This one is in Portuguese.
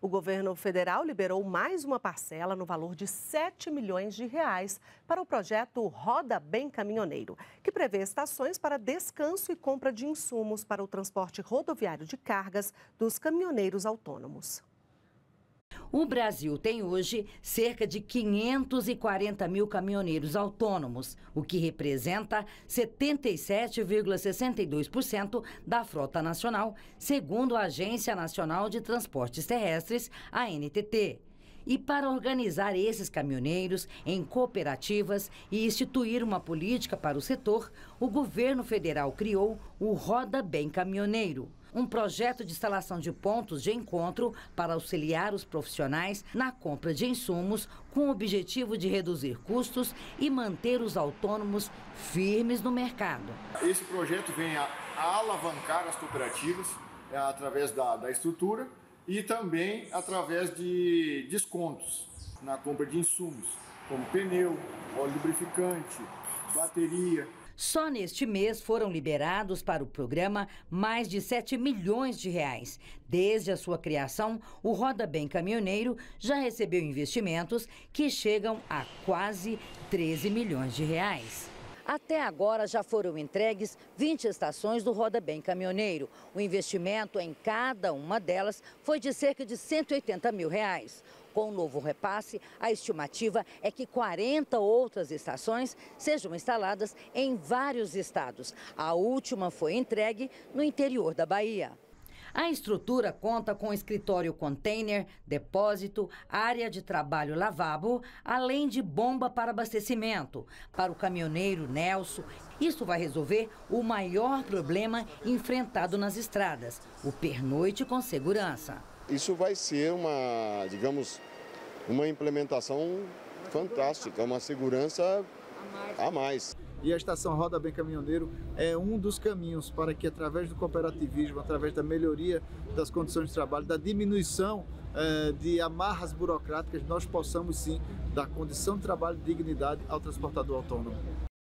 O governo federal liberou mais uma parcela no valor de 7 milhões de reais para o projeto Roda Bem Caminhoneiro, que prevê estações para descanso e compra de insumos para o transporte rodoviário de cargas dos caminhoneiros autônomos. O Brasil tem hoje cerca de 540 mil caminhoneiros autônomos, o que representa 77,62% da frota nacional, segundo a Agência Nacional de Transportes Terrestres, a NTT e para organizar esses caminhoneiros em cooperativas e instituir uma política para o setor, o governo federal criou o Roda Bem Caminhoneiro um projeto de instalação de pontos de encontro para auxiliar os profissionais na compra de insumos com o objetivo de reduzir custos e manter os autônomos firmes no mercado. Esse projeto vem a, alavancar as cooperativas é, através da, da estrutura e também através de descontos na compra de insumos, como pneu, óleo lubrificante, bateria. Só neste mês foram liberados para o programa mais de 7 milhões de reais. Desde a sua criação, o Roda Bem Caminhoneiro já recebeu investimentos que chegam a quase 13 milhões de reais. Até agora já foram entregues 20 estações do Roda Bem Caminhoneiro. O investimento em cada uma delas foi de cerca de 180 mil reais. Com o novo repasse, a estimativa é que 40 outras estações sejam instaladas em vários estados. A última foi entregue no interior da Bahia. A estrutura conta com escritório container, depósito, área de trabalho lavabo, além de bomba para abastecimento. Para o caminhoneiro Nelson, isso vai resolver o maior problema enfrentado nas estradas, o pernoite com segurança. Isso vai ser uma, digamos, uma implementação fantástica, uma segurança a mais e a estação Roda Bem Caminhoneiro é um dos caminhos para que, através do cooperativismo, através da melhoria das condições de trabalho, da diminuição eh, de amarras burocráticas, nós possamos sim dar condição de trabalho e dignidade ao transportador autônomo.